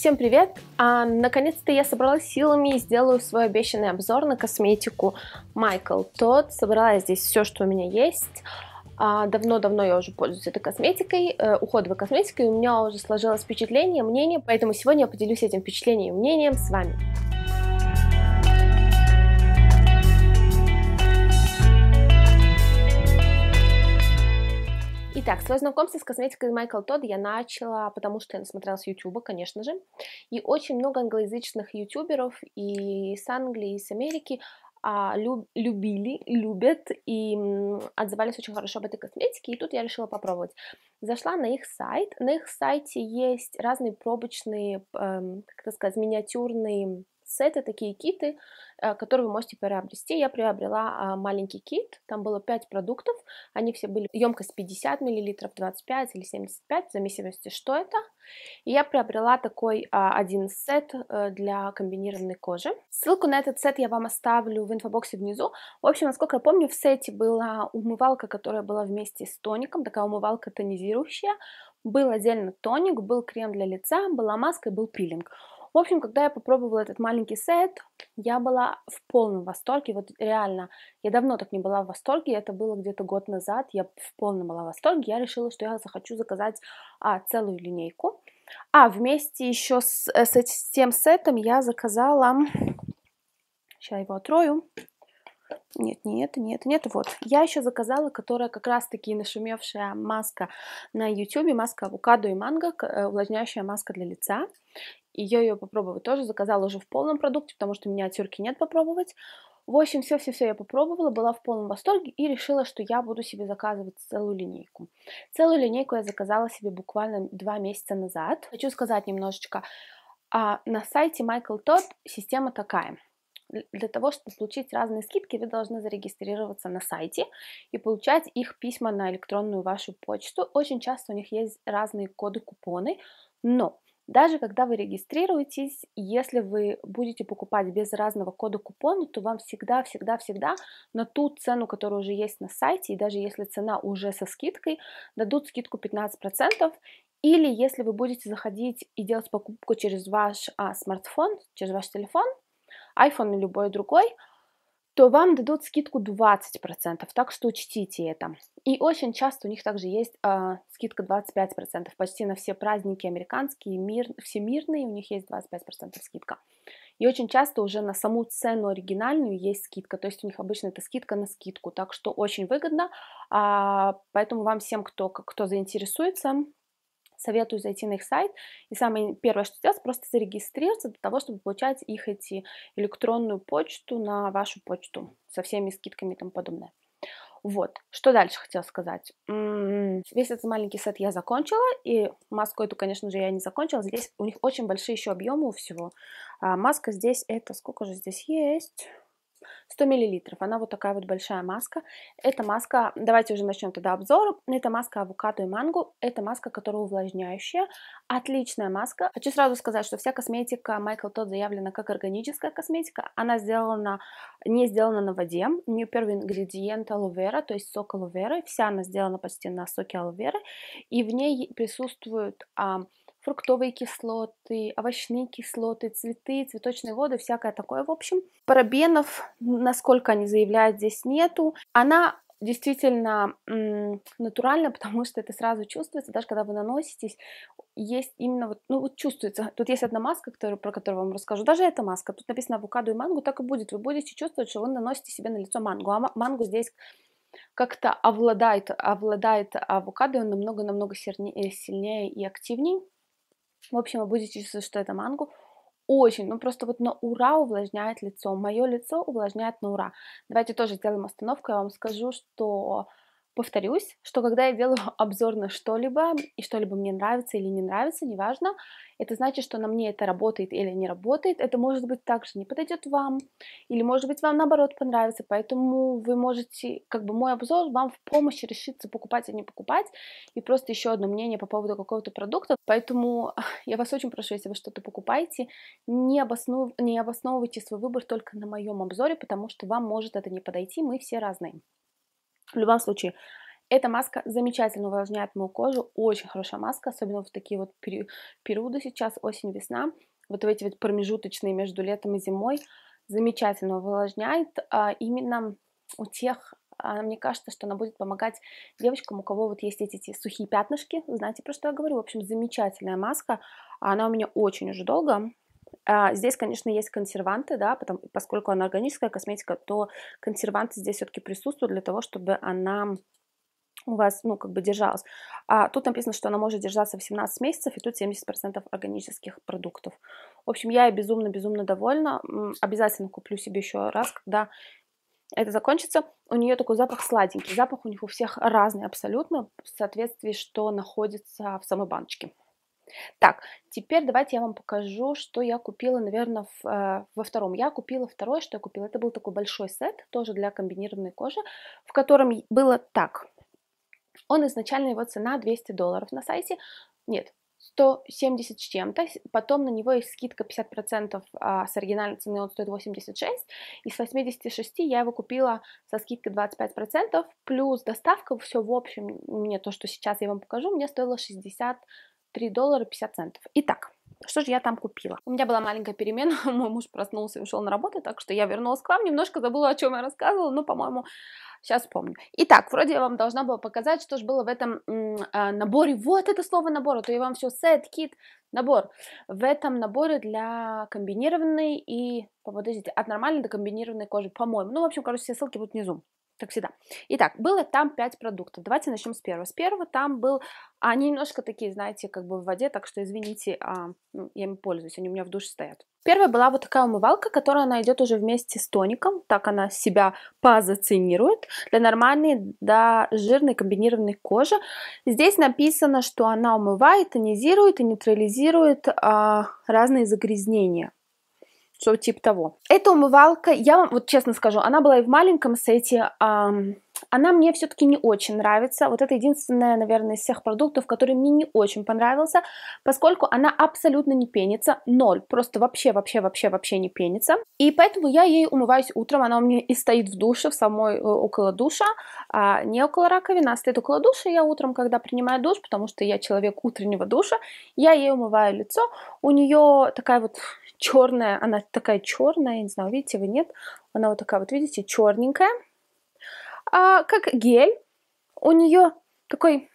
Всем привет! А, наконец-то я собралась силами и сделаю свой обещанный обзор на косметику Michael Тот. Собрала здесь все, что у меня есть. А, давно-давно я уже пользуюсь этой косметикой, э, уходовой косметикой, и у меня уже сложилось впечатление, мнение, поэтому сегодня я поделюсь этим впечатлением и мнением с вами. Итак, свое знакомство с косметикой Майкл Тодд я начала, потому что я смотрела с YouTube, конечно же. И очень много англоязычных ютуберов и с Англии, и с Америки а, люб, любили, любят и м, отзывались очень хорошо об этой косметике, и тут я решила попробовать. Зашла на их сайт, на их сайте есть разные пробочные, эм, как это сказать, миниатюрные сеты, такие киты, э, которые вы можете приобрести. Я приобрела а, маленький кит, там было 5 продуктов, они все были емкость 50 мл, 25 или 75, в зависимости, что это. И я приобрела такой а, один сет э, для комбинированной кожи. Ссылку на этот сет я вам оставлю в инфобоксе внизу. В общем, насколько я помню, в сете была умывалка, которая была вместе с тоником, такая умывалка тонизирующая, был отдельно тоник, был крем для лица, была маска и был пилинг. В общем, когда я попробовала этот маленький сет, я была в полном восторге. Вот реально, я давно так не была в восторге. Это было где-то год назад. Я в полном была в восторге. Я решила, что я захочу заказать а, целую линейку. А вместе еще с, э, с, с тем сетом я заказала... Сейчас я его отрою. Нет, нет, нет, нет, вот. Я еще заказала, которая как раз-таки нашумевшая маска на YouTube, маска авокадо и манго, э, увлажняющая маска для лица. И я ее попробовать тоже заказала уже в полном продукте, потому что миниатюрки нет попробовать. В общем, все-все-все я попробовала, была в полном восторге и решила, что я буду себе заказывать целую линейку. Целую линейку я заказала себе буквально два месяца назад. Хочу сказать немножечко. А на сайте Michael Todd система такая. Для того, чтобы получить разные скидки, вы должны зарегистрироваться на сайте и получать их письма на электронную вашу почту. Очень часто у них есть разные коды-купоны, но даже когда вы регистрируетесь, если вы будете покупать без разного кода купона, то вам всегда, всегда, всегда на ту цену, которая уже есть на сайте, и даже если цена уже со скидкой, дадут скидку 15%, или если вы будете заходить и делать покупку через ваш а, смартфон, через ваш телефон, iPhone или любой другой, то вам дадут скидку 20%, так что учтите это. И очень часто у них также есть э, скидка 25%, почти на все праздники американские, мир, всемирные, у них есть 25% скидка. И очень часто уже на саму цену оригинальную есть скидка, то есть у них обычно это скидка на скидку, так что очень выгодно, э, поэтому вам всем, кто, кто заинтересуется, советую зайти на их сайт и самое первое, что сделать, просто зарегистрироваться для того, чтобы получать их эти электронную почту на вашу почту со всеми скидками и тому подобное. Вот, что дальше хотела сказать. М-м-м. Весь этот маленький сет я закончила, и маску эту, конечно же, я не закончила. Здесь у них очень большие еще объемы у всего. А маска здесь это, сколько же здесь есть? 100 миллилитров. Она вот такая вот большая маска. Эта маска, давайте уже начнем тогда обзор. Это маска авокадо и манго. Это маска, которая увлажняющая. Отличная маска. Хочу сразу сказать, что вся косметика Michael Todd заявлена как органическая косметика. Она сделана, не сделана на воде. У нее первый ингредиент алувера, то есть сок алуверы. Вся она сделана почти на соке алуверы. И в ней присутствуют А, фруктовые кислоты, овощные кислоты, цветы, цветочные воды, всякое такое, в общем. Парабенов, насколько они заявляют, здесь нету. Она действительно м- натурально, потому что это сразу чувствуется, даже когда вы наноситесь, есть именно вот, ну вот чувствуется, тут есть одна маска, которую, про которую вам расскажу, даже эта маска, тут написано авокадо и мангу, так и будет, вы будете чувствовать, что вы наносите себе на лицо мангу, а мангу здесь как-то овладает, овладает авокадо, он намного-намного сильнее и активнее, в общем, вы будете чувствовать, что это манго. Очень, ну просто вот на ура увлажняет лицо. Мое лицо увлажняет на ура. Давайте тоже сделаем остановку. Я вам скажу, что повторюсь, что когда я делаю обзор на что-либо, и что-либо мне нравится или не нравится, неважно, это значит, что на мне это работает или не работает. Это может быть также не подойдет вам, или может быть вам наоборот понравится. Поэтому вы можете, как бы мой обзор вам в помощь решиться покупать или не покупать. И просто еще одно мнение по поводу какого-то продукта. Поэтому я вас очень прошу, если вы что-то покупаете, не, обоснов... не обосновывайте свой выбор только на моем обзоре, потому что вам может это не подойти, мы все разные. В любом случае, эта маска замечательно увлажняет мою кожу, очень хорошая маска, особенно в такие вот периоды сейчас, осень-весна, вот в эти вот промежуточные между летом и зимой, замечательно увлажняет а, именно у тех, а, мне кажется, что она будет помогать девочкам, у кого вот есть эти, эти сухие пятнышки, знаете, про что я говорю, в общем, замечательная маска, а она у меня очень уже долго, а, здесь, конечно, есть консерванты, да, потому, поскольку она органическая косметика, то консерванты здесь все-таки присутствуют для того, чтобы она у вас, ну, как бы держалась. А тут написано, что она может держаться 18 месяцев, и тут 70% органических продуктов. В общем, я безумно-безумно довольна. Обязательно куплю себе еще раз, когда это закончится. У нее такой запах сладенький. Запах у них у всех разный абсолютно, в соответствии, что находится в самой баночке. Так, теперь давайте я вам покажу, что я купила, наверное, в, э, во втором. Я купила второе, что я купила. Это был такой большой сет, тоже для комбинированной кожи, в котором было так. Он изначально, его цена 200 долларов на сайте. Нет, 170 с чем-то, потом на него есть скидка 50% а, с оригинальной цены, он стоит 86, и с 86 я его купила со скидкой 25%, плюс доставка, все в общем, мне то, что сейчас я вам покажу, мне стоило 60 3 доллара 50 центов. Итак, что же я там купила? У меня была маленькая перемена, мой муж проснулся и ушел на работу, так что я вернулась к вам, немножко забыла, о чем я рассказывала, но, по-моему, сейчас помню. Итак, вроде я вам должна была показать, что же было в этом э, наборе, вот это слово набор, а то я вам все сет, кит, набор. В этом наборе для комбинированной и, подождите, от нормальной до комбинированной кожи, по-моему. Ну, в общем, короче, все ссылки будут внизу как всегда. Итак, было там 5 продуктов. Давайте начнем с первого. С первого там был... Они немножко такие, знаете, как бы в воде, так что извините, а, ну, я им пользуюсь, они у меня в душе стоят. Первая была вот такая умывалка, которая она идет уже вместе с тоником, так она себя позиционирует для нормальной, да, жирной комбинированной кожи. Здесь написано, что она умывает, тонизирует и нейтрализирует а, разные загрязнения что типа того. Эта умывалка, я вам вот честно скажу, она была и в маленьком сете, эм, она мне все-таки не очень нравится. Вот это единственная, наверное, из всех продуктов, который мне не очень понравился, поскольку она абсолютно не пенится, ноль, просто вообще, вообще, вообще, вообще не пенится. И поэтому я ей умываюсь утром, она у меня и стоит в душе, в самой э, около душа, а не около раковины, а стоит около душа. Я утром, когда принимаю душ, потому что я человек утреннего душа, я ей умываю лицо. У нее такая вот черная, она такая черная, я не знаю, видите вы, нет? Она вот такая вот, видите, черненькая, а, как гель. У нее такой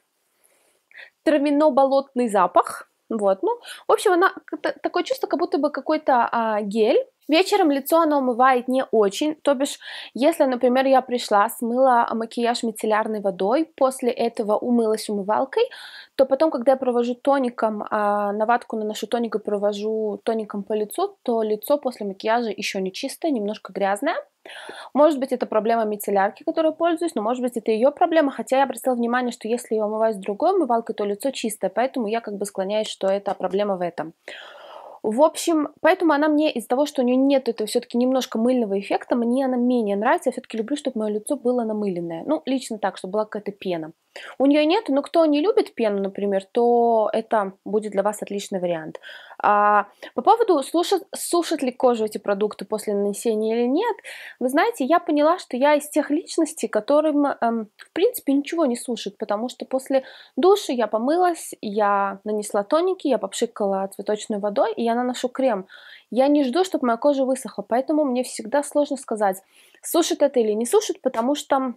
травяно-болотный запах. Вот, ну, в общем, она такое чувство, как будто бы какой-то а, гель Вечером лицо оно умывает не очень, то бишь, если, например, я пришла, смыла макияж мицеллярной водой, после этого умылась умывалкой, то потом, когда я провожу тоником, а, на ватку наношу тоник и провожу тоником по лицу, то лицо после макияжа еще не чистое, немножко грязное. Может быть, это проблема мицеллярки, которой пользуюсь, но может быть, это ее проблема, хотя я обратила внимание, что если я умываюсь другой умывалкой, то лицо чистое, поэтому я как бы склоняюсь, что это проблема в этом. В общем, поэтому она мне из-за того, что у нее нет этого все-таки немножко мыльного эффекта, мне она менее нравится. Я все-таки люблю, чтобы мое лицо было намыленное. Ну, лично так, чтобы была какая-то пена. У нее нет, но кто не любит пену, например, то это будет для вас отличный вариант. А, по поводу, слушать, сушит ли кожу эти продукты после нанесения или нет, вы знаете, я поняла, что я из тех личностей, которым, эм, в принципе, ничего не сушит, потому что после души я помылась, я нанесла тоники, я попшикала цветочной водой, и я наношу крем. Я не жду, чтобы моя кожа высохла, поэтому мне всегда сложно сказать, сушит это или не сушит, потому что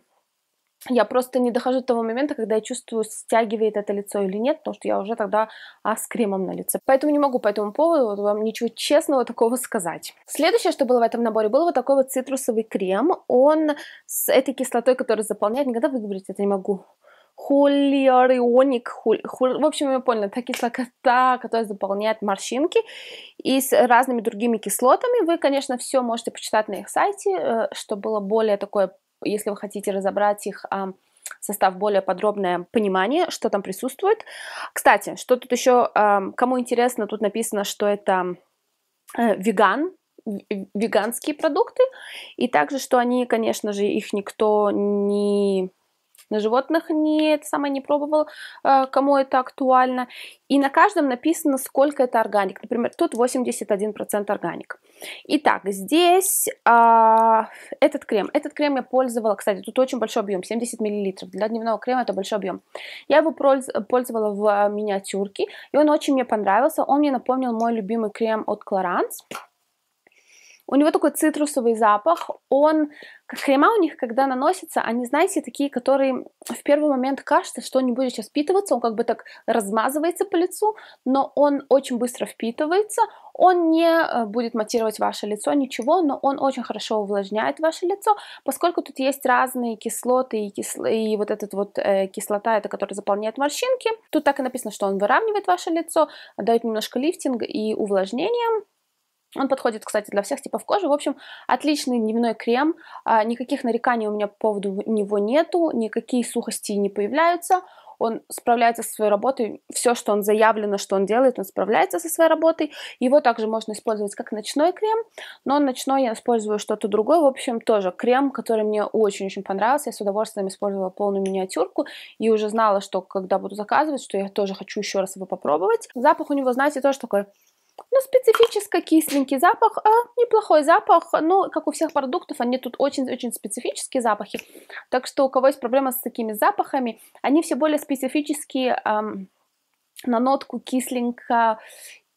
я просто не дохожу до того момента, когда я чувствую, стягивает это лицо или нет, потому что я уже тогда а, с кремом на лице. Поэтому не могу по этому поводу вам ничего честного такого сказать. Следующее, что было в этом наборе, был вот такой вот цитрусовый крем. Он с этой кислотой, которая заполняет, никогда выговорить это не могу. Холиорионик, хуль, в общем, я поняла, это кислота, которая заполняет морщинки, и с разными другими кислотами. Вы, конечно, все можете почитать на их сайте, э, что было более такое если вы хотите разобрать их а, состав более подробное понимание, что там присутствует. Кстати, что тут еще, а, кому интересно, тут написано, что это э, веган, веганские продукты, и также, что они, конечно же, их никто не на животных не, это самое не пробовал, а, кому это актуально. И на каждом написано, сколько это органик. Например, тут 81% органик. Итак, здесь а, этот крем. Этот крем я пользовала, кстати, тут очень большой объем, 70 мл. Для дневного крема это большой объем. Я его пользовала в миниатюрке, и он очень мне понравился. Он мне напомнил мой любимый крем от Clarins. У него такой цитрусовый запах. Он, как крема у них, когда наносится, они, знаете, такие, которые в первый момент кажется, что не будет сейчас впитываться. Он как бы так размазывается по лицу, но он очень быстро впитывается. Он не э, будет матировать ваше лицо, ничего, но он очень хорошо увлажняет ваше лицо, поскольку тут есть разные кислоты и, кис... и вот эта вот э, кислота, это которая заполняет морщинки. Тут так и написано, что он выравнивает ваше лицо, дает немножко лифтинг и увлажнения. Он подходит, кстати, для всех типов кожи. В общем, отличный дневной крем. А, никаких нареканий у меня по поводу него нету, никакие сухости не появляются. Он справляется со своей работой, все, что он заявлено, что он делает, он справляется со своей работой. Его также можно использовать как ночной крем, но ночной я использую что-то другое. В общем, тоже крем, который мне очень-очень понравился. Я с удовольствием использовала полную миниатюрку и уже знала, что когда буду заказывать, что я тоже хочу еще раз его попробовать. Запах у него, знаете, тоже такой ну, специфический кисленький запах, а, неплохой запах, но ну, как у всех продуктов, они тут очень-очень специфические запахи, так что у кого есть проблема с такими запахами, они все более специфические эм, на нотку кисленько,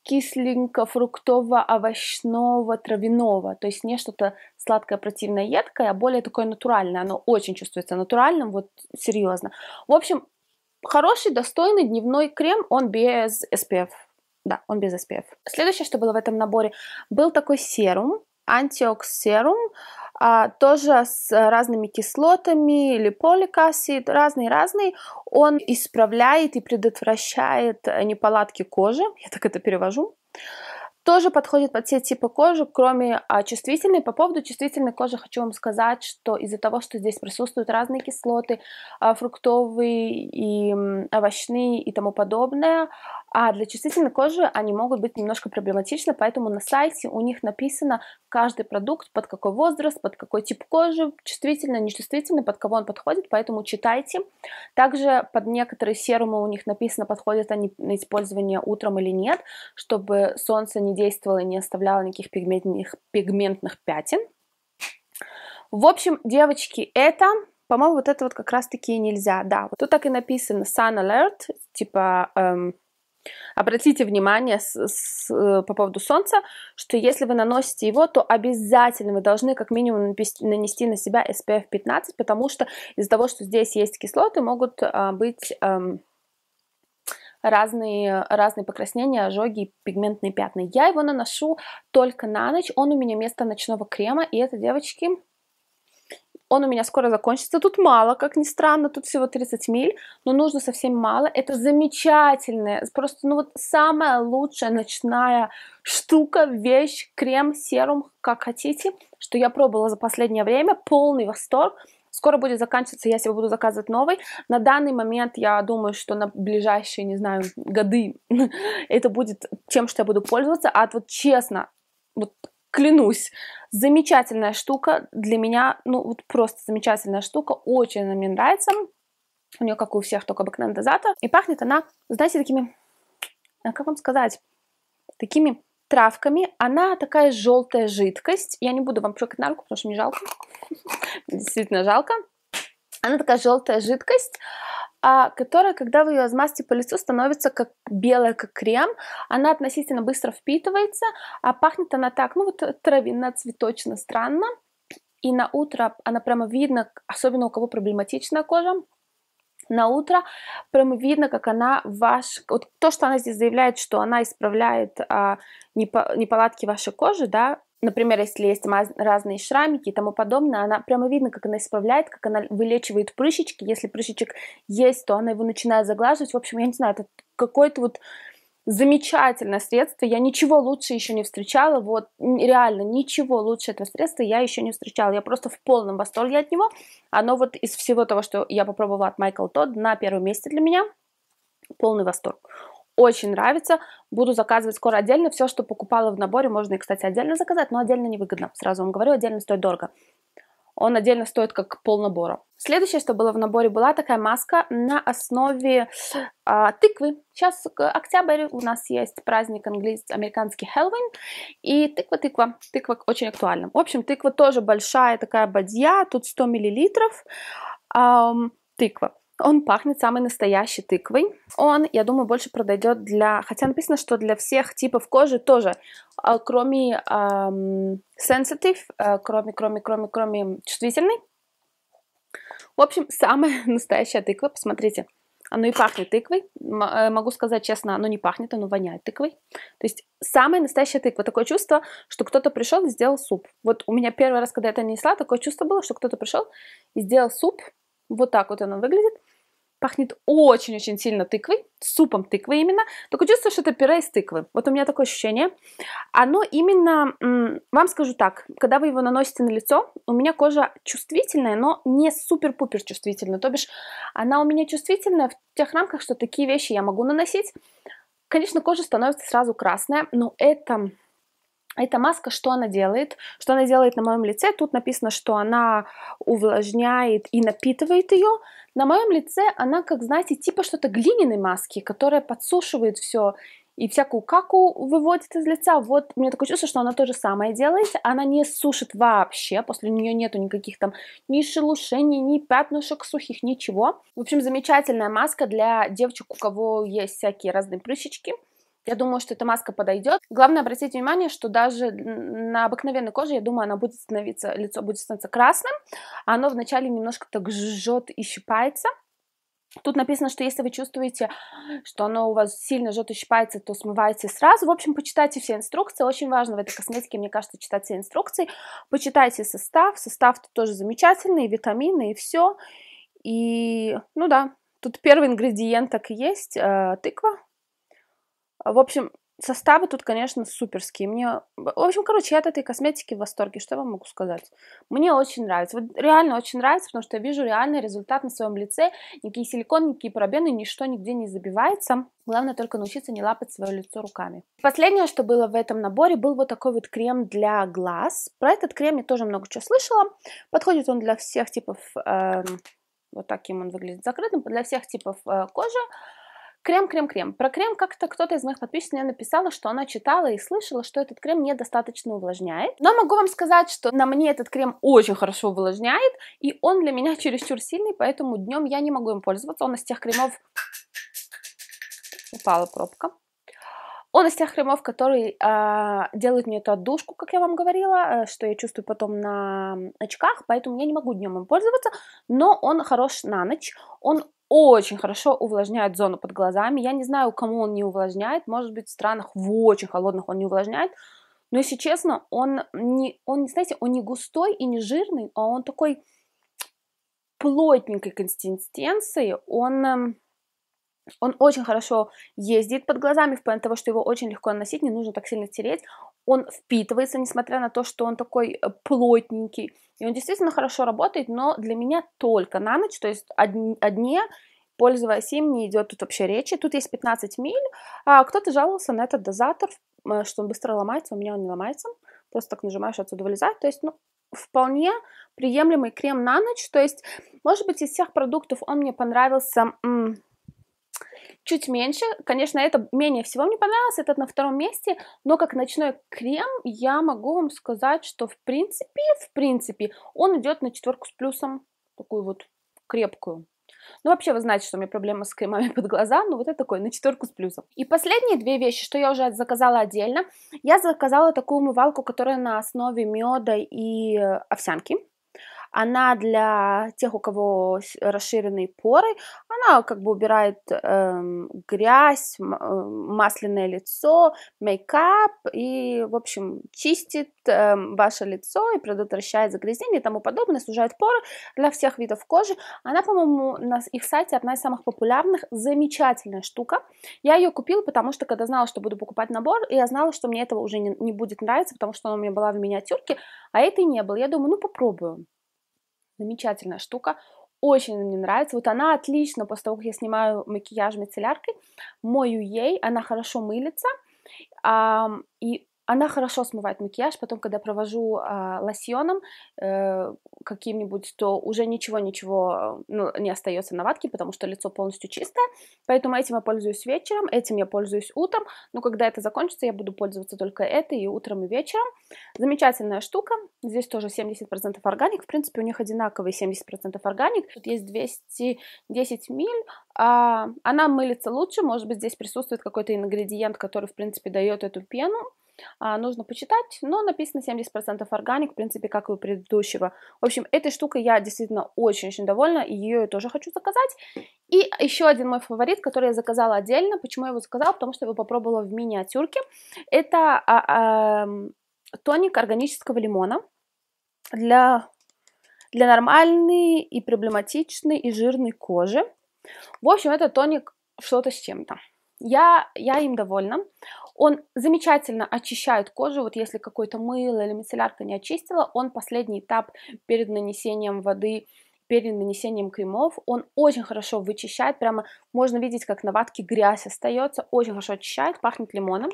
кисленько фруктово овощного травяного то есть не что-то сладкое, противное, едкое, а более такое натуральное, оно очень чувствуется натуральным, вот серьезно. В общем, хороший, достойный дневной крем, он без SPF да, он без SPF. Следующее, что было в этом наборе, был такой серум, антиоксерум, а, тоже с разными кислотами или поликасид, разный-разный. Он исправляет и предотвращает э, неполадки кожи, я так это перевожу тоже подходит под все типы кожи, кроме а, чувствительной. По поводу чувствительной кожи хочу вам сказать, что из-за того, что здесь присутствуют разные кислоты, а, фруктовые и м, овощные и тому подобное, а для чувствительной кожи они могут быть немножко проблематичны, поэтому на сайте у них написано, каждый продукт, под какой возраст, под какой тип кожи, чувствительно, нечувствительно, под кого он подходит, поэтому читайте. Также под некоторые серумы у них написано, подходят они на использование утром или нет, чтобы солнце не действовало и не оставляло никаких пигментных, пигментных пятен. В общем, девочки, это по-моему, вот это вот как раз-таки нельзя, да. Вот тут так и написано Sun Alert, типа эм, Обратите внимание с, с, э, по поводу солнца, что если вы наносите его, то обязательно вы должны как минимум нанести на себя SPF 15, потому что из-за того, что здесь есть кислоты, могут а, быть а, разные, разные покраснения, ожоги, пигментные пятна. Я его наношу только на ночь, он у меня вместо ночного крема, и это, девочки, он у меня скоро закончится. Тут мало, как ни странно, тут всего 30 миль, но нужно совсем мало. Это замечательная, просто ну вот самая лучшая ночная штука, вещь, крем, серум, как хотите, что я пробовала за последнее время. Полный восторг. Скоро будет заканчиваться, я себе буду заказывать новый. На данный момент я думаю, что на ближайшие, не знаю, годы это будет тем, что я буду пользоваться. А вот честно, вот клянусь. Замечательная штука для меня, ну вот просто замечательная штука, очень она мне нравится. У нее, как у всех, только обыкновенный дозатор. И пахнет она, знаете, такими, а как вам сказать, такими травками. Она такая желтая жидкость. Я не буду вам плюкать на руку, потому что мне жалко. Действительно жалко. Она такая желтая жидкость, а, которая, когда вы ее размазите по лицу, становится как белая, как крем. Она относительно быстро впитывается, а пахнет она так, ну вот травяно цветочно, странно. И на утро она прямо видно, особенно у кого проблематичная кожа, на утро прямо видно, как она ваш... Вот то, что она здесь заявляет, что она исправляет а, непо... неполадки вашей кожи, да, например, если есть разные шрамики и тому подобное, она прямо видно, как она исправляет, как она вылечивает прыщички. Если прыщичек есть, то она его начинает заглаживать. В общем, я не знаю, это какое то вот замечательное средство, я ничего лучше еще не встречала, вот реально ничего лучше этого средства я еще не встречала, я просто в полном восторге от него, оно вот из всего того, что я попробовала от Michael Тодд на первом месте для меня, полный восторг, очень нравится, Буду заказывать скоро отдельно. Все, что покупала в наборе, можно и, кстати, отдельно заказать, но отдельно невыгодно. Сразу вам говорю, отдельно стоит дорого. Он отдельно стоит как пол набора. Следующее, что было в наборе, была такая маска на основе а, тыквы. Сейчас э, октябрь, у нас есть праздник английский, американский Хэллоуин, и тыква-тыква, тыква очень актуальна. В общем, тыква тоже большая такая бадья, тут 100 миллилитров, эм, тыква. Он пахнет самой настоящей тыквой. Он, я думаю, больше подойдет для... Хотя написано, что для всех типов кожи тоже. А, кроме эм, sensitive, а, кроме, кроме, кроме, кроме чувствительной. В общем, самая настоящая тыква. Посмотрите. Оно и пахнет тыквой. Э, могу сказать честно, оно не пахнет, оно воняет тыквой. То есть самая настоящая тыква. Такое чувство, что кто-то пришел и сделал суп. Вот у меня первый раз, когда я это несла, такое чувство было, что кто-то пришел и сделал суп. Вот так вот оно выглядит пахнет очень-очень сильно тыквой, супом тыквы именно, только чувствую, что это пюре из тыквы. Вот у меня такое ощущение. Оно именно, вам скажу так, когда вы его наносите на лицо, у меня кожа чувствительная, но не супер-пупер чувствительная, то бишь она у меня чувствительная в тех рамках, что такие вещи я могу наносить. Конечно, кожа становится сразу красная, но это эта маска, что она делает? Что она делает на моем лице? Тут написано, что она увлажняет и напитывает ее. На моем лице она, как знаете, типа что-то глиняной маски, которая подсушивает все и всякую каку выводит из лица. Вот мне такое чувство, что она то же самое делает. Она не сушит вообще, после нее нету никаких там ни шелушений, ни пятнышек сухих, ничего. В общем, замечательная маска для девочек, у кого есть всякие разные прыщички. Я думаю, что эта маска подойдет. Главное, обратить внимание, что даже на обыкновенной коже, я думаю, она будет становиться, лицо будет становиться красным. А оно вначале немножко так жжет и щипается. Тут написано, что если вы чувствуете, что оно у вас сильно жжет и щипается, то смывайте сразу. В общем, почитайте все инструкции. Очень важно в этой косметике, мне кажется, читать все инструкции. Почитайте состав. Состав -то тоже замечательный, и витамины, и все. И, ну да, тут первый ингредиент так и есть, э, тыква. В общем, составы тут, конечно, суперские. Мне, в общем, короче, я от этой косметики в восторге. Что я вам могу сказать? Мне очень нравится. Вот реально очень нравится, потому что я вижу реальный результат на своем лице. Никакие силикон, никакие пробены, ничто нигде не забивается. Главное только научиться не лапать свое лицо руками. Последнее, что было в этом наборе, был вот такой вот крем для глаз. Про этот крем я тоже много чего слышала. Подходит он для всех типов... Э, вот таким он выглядит закрытым. Для всех типов э, кожи Крем-крем-крем. Про крем как-то кто-то из моих подписчиков мне написала, что она читала и слышала, что этот крем недостаточно увлажняет. Но могу вам сказать, что на мне этот крем очень хорошо увлажняет, и он для меня чересчур сильный, поэтому днем я не могу им пользоваться. Он из тех кремов... Упала пробка. Он из тех кремов, которые э, делают мне эту отдушку, как я вам говорила, э, что я чувствую потом на очках, поэтому я не могу днем им пользоваться, но он хорош на ночь, он очень хорошо увлажняет зону под глазами. Я не знаю, кому он не увлажняет. Может быть, в странах в очень холодных он не увлажняет. Но, если честно, он не, он, знаете, он не густой и не жирный, а он такой плотненькой консистенции. Он, эм, он очень хорошо ездит под глазами, в плане того, что его очень легко наносить, не нужно так сильно тереть он впитывается, несмотря на то, что он такой э, плотненький. И он действительно хорошо работает, но для меня только на ночь, то есть одни, одни, пользуясь им, не идет тут вообще речи. Тут есть 15 миль. А кто-то жаловался на этот дозатор, э, что он быстро ломается, у меня он не ломается. Просто так нажимаешь, отсюда вылезает. То есть, ну, вполне приемлемый крем на ночь. То есть, может быть, из всех продуктов он мне понравился м- чуть меньше. Конечно, это менее всего мне понравилось, этот на втором месте, но как ночной крем я могу вам сказать, что в принципе, в принципе, он идет на четверку с плюсом, такую вот крепкую. Ну, вообще, вы знаете, что у меня проблема с кремами под глаза, но вот это такой, на четверку с плюсом. И последние две вещи, что я уже заказала отдельно. Я заказала такую умывалку, которая на основе меда и овсянки. Она для тех, у кого расширенные поры, она как бы убирает эм, грязь, э, масляное лицо, мейкап и, в общем, чистит эм, ваше лицо и предотвращает загрязнение и тому подобное, сужает поры для всех видов кожи. Она, по-моему, на их сайте одна из самых популярных, замечательная штука. Я ее купила, потому что когда знала, что буду покупать набор, я знала, что мне этого уже не, не будет нравиться, потому что она у меня была в миниатюрке, а этой не было. Я думаю, ну попробую. Замечательная штука. Очень мне нравится. Вот она отлично, после того, как я снимаю макияж мицелляркой, мою ей, она хорошо мылится. И она хорошо смывает макияж, потом, когда провожу э, лосьоном э, каким-нибудь, то уже ничего-ничего э, ну, не остается на ватке, потому что лицо полностью чистое, поэтому этим я пользуюсь вечером, этим я пользуюсь утром, но когда это закончится, я буду пользоваться только этой и утром, и вечером. Замечательная штука, здесь тоже 70% органик, в принципе, у них одинаковый 70% органик, тут есть 210 миль, а, она мылится лучше, может быть, здесь присутствует какой-то ингредиент, который, в принципе, дает эту пену, а, нужно почитать, но написано 70% органик, в принципе, как и у предыдущего. В общем, этой штукой я действительно очень-очень довольна, и ее я тоже хочу заказать. И еще один мой фаворит, который я заказала отдельно. Почему я его заказала? Потому что я его попробовала в миниатюрке. Это а, а, тоник органического лимона для, для нормальной и проблематичной и жирной кожи. В общем, это тоник что-то с чем-то. Я, я им довольна. Он замечательно очищает кожу, вот если какое-то мыло или мицеллярка не очистила, он последний этап перед нанесением воды перед нанесением кремов, он очень хорошо вычищает, прямо можно видеть, как на ватке грязь остается, очень хорошо очищает, пахнет лимоном.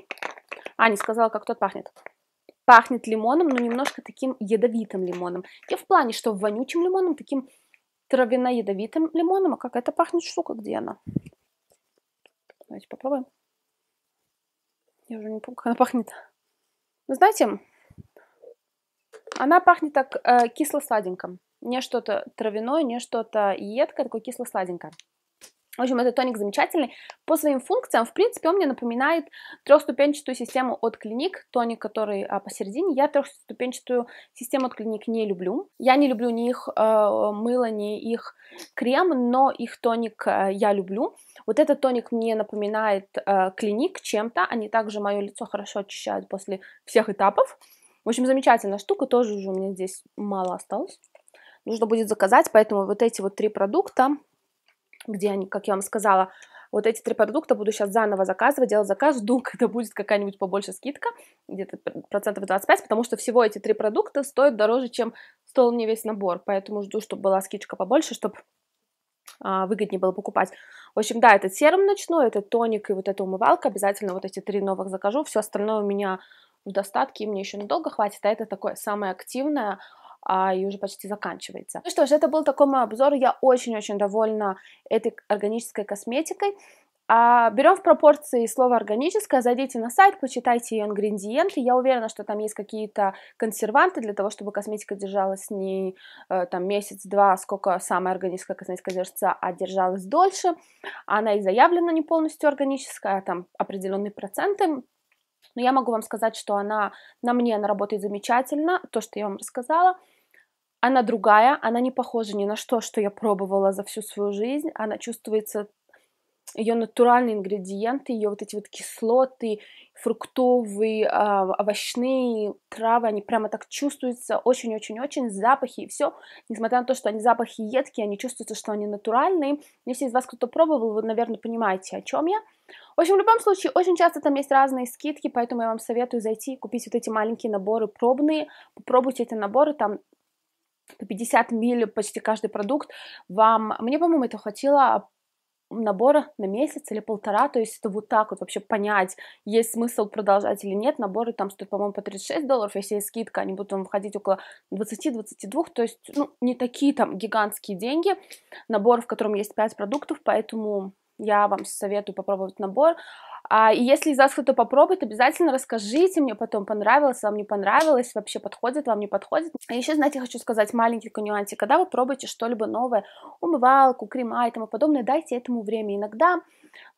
Аня сказала, как тот пахнет. Пахнет лимоном, но немножко таким ядовитым лимоном. Я в плане, что вонючим лимоном, таким травяно-ядовитым лимоном, а как это пахнет штука, где она? Давайте попробуем. Я уже не помню, как она пахнет. Вы знаете, она пахнет так э, кисло-сладенько. Не что-то травяное, не что-то едкое, а такое кисло-сладенькое. В общем, этот тоник замечательный. По своим функциям, в принципе, он мне напоминает трехступенчатую систему от клиник, тоник, который а, посередине. Я трехступенчатую систему от клиник не люблю. Я не люблю ни их э, мыло, ни их крем, но их тоник э, я люблю. Вот этот тоник мне напоминает э, клиник чем-то. Они также мое лицо хорошо очищают после всех этапов. В общем, замечательная штука, тоже уже у меня здесь мало осталось. Нужно будет заказать, поэтому вот эти вот три продукта где они, как я вам сказала, вот эти три продукта буду сейчас заново заказывать, делать заказ, жду, когда будет какая-нибудь побольше скидка, где-то процентов 25, потому что всего эти три продукта стоят дороже, чем стоил мне весь набор, поэтому жду, чтобы была скидка побольше, чтобы а, выгоднее было покупать. В общем, да, этот серум ночной, этот тоник и вот эта умывалка, обязательно вот эти три новых закажу, все остальное у меня в достатке, и мне еще надолго хватит, а это такое самое активное, а, и уже почти заканчивается. Ну что ж, это был такой мой обзор. Я очень-очень довольна этой органической косметикой. А берем в пропорции слово органическое, зайдите на сайт, почитайте ее ингредиенты. Я уверена, что там есть какие-то консерванты для того, чтобы косметика держалась не э, там месяц-два, сколько самая органическая косметика держится, а держалась дольше. Она и заявлена не полностью органическая, а там определенные проценты. Но я могу вам сказать, что она на мне она работает замечательно, то, что я вам рассказала она другая, она не похожа ни на что, что я пробовала за всю свою жизнь. Она чувствуется, ее натуральные ингредиенты, ее вот эти вот кислоты, фруктовые, а, овощные травы, они прямо так чувствуются, очень-очень-очень, запахи и все. Несмотря на то, что они запахи едкие, они чувствуются, что они натуральные. Если из вас кто-то пробовал, вы, наверное, понимаете, о чем я. В общем, в любом случае, очень часто там есть разные скидки, поэтому я вам советую зайти купить вот эти маленькие наборы пробные. Попробуйте эти наборы, там по 50 миль почти каждый продукт, вам, мне, по-моему, это хватило набора на месяц или полтора, то есть это вот так вот вообще понять, есть смысл продолжать или нет. Наборы там стоят, по-моему, по 36 долларов, если есть скидка, они будут вам входить около 20-22, то есть, ну, не такие там гигантские деньги. Набор, в котором есть 5 продуктов, поэтому я вам советую попробовать набор. А, и если из вас кто-то попробует, обязательно расскажите мне потом, понравилось вам, не понравилось, вообще подходит вам, не подходит. А еще, знаете, хочу сказать маленький нюансик. Когда вы пробуете что-либо новое, умывалку, крема и тому подобное, дайте этому время. Иногда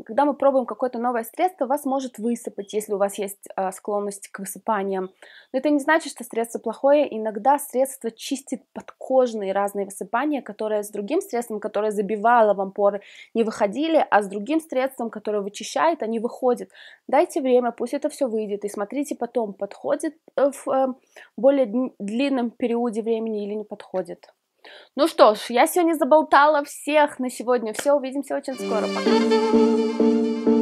когда мы пробуем какое-то новое средство, вас может высыпать, если у вас есть а, склонность к высыпаниям. Но это не значит, что средство плохое. Иногда средство чистит подкожные разные высыпания, которые с другим средством, которое забивало вам поры, не выходили, а с другим средством, которое вычищает, они выходят. Дайте время, пусть это все выйдет, и смотрите потом, подходит э, в э, более длинном периоде времени или не подходит. Ну что ж, я сегодня заболтала всех на сегодня. Все, увидимся очень скоро. Пока.